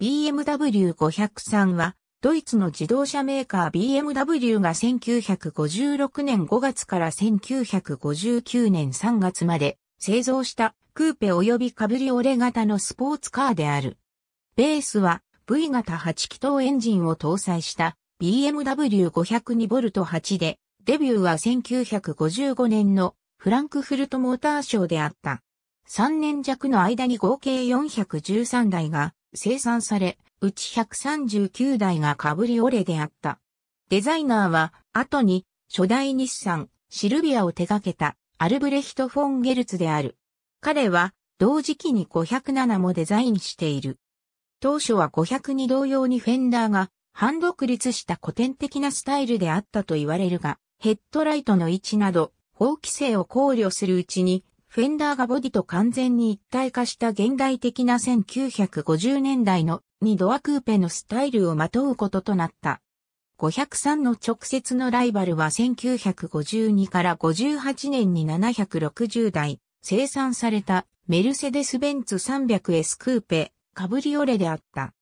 BMW503 は、ドイツの自動車メーカー BMW が1956年5月から1959年3月まで製造したクーペ及びカブリオレ型のスポーツカーである。ベースは V 型8気筒エンジンを搭載した BMW502V8 で、デビューは1955年のフランクフルトモーターショーであった。3年弱の間に合計413台が生産され、うち139台がカブリオレであった。デザイナーは、後に、初代日産、シルビアを手掛けた、アルブレヒト・フォン・ゲルツである。彼は、同時期に507もデザインしている。当初は5 0 2に同様にフェンダーが、半独立した古典的なスタイルであったと言われるが、ヘッドライトの位置など、法規制を考慮するうちに、フェンダーがボディと完全に一体化した現代的な1950年代の2ドアクーペのスタイルをまとうこととなった。503の直接のライバルは1952から58年に760台生産されたメルセデス・ベンツ 300S クーペカブリオレであった。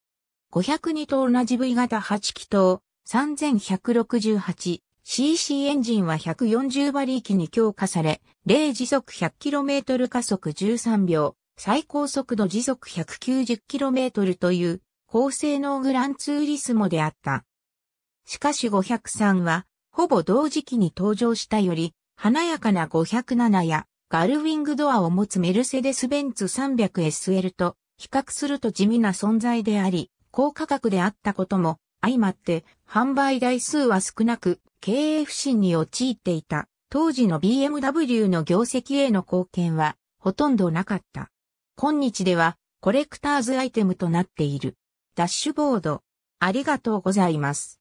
502と同じ V 型8気筒3168 CC エンジンは140馬力に強化され、0時速 100km 加速13秒、最高速度時速 190km という高性能グランツーリスモであった。しかし503は、ほぼ同時期に登場したより、華やかな507やガルウィングドアを持つメルセデス・ベンツ 300SL と比較すると地味な存在であり、高価格であったことも相まって販売台数は少なく経営不振に陥っていた当時の BMW の業績への貢献はほとんどなかった。今日ではコレクターズアイテムとなっている。ダッシュボード。ありがとうございます。